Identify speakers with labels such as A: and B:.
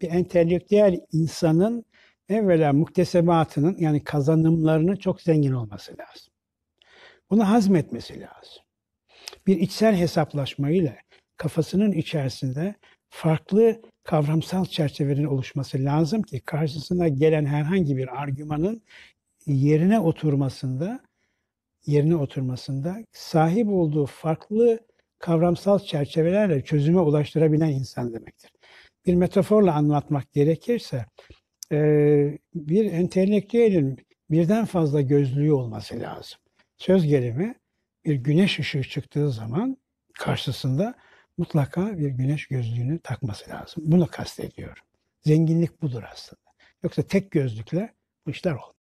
A: bir entelektüel insanın evvela muktesebatının yani kazanımlarının çok zengin olması lazım. Bunu hazmetmesi lazım. Bir içsel hesaplaşmayla kafasının içerisinde farklı kavramsal çerçevenin oluşması lazım ki karşısına gelen herhangi bir argümanın yerine oturmasında yerine oturmasında sahip olduğu farklı kavramsal çerçevelerle çözüme ulaştırabilen insan demektir bir metaforla anlatmak gerekirse e, bir entelektüelin birden fazla gözlüğü olması lazım. Söz gelimi bir güneş ışığı çıktığı zaman karşısında mutlaka bir güneş gözlüğünü takması lazım. Bunu kastediyorum. Zenginlik budur aslında. Yoksa tek gözlükle bu işler olmaz.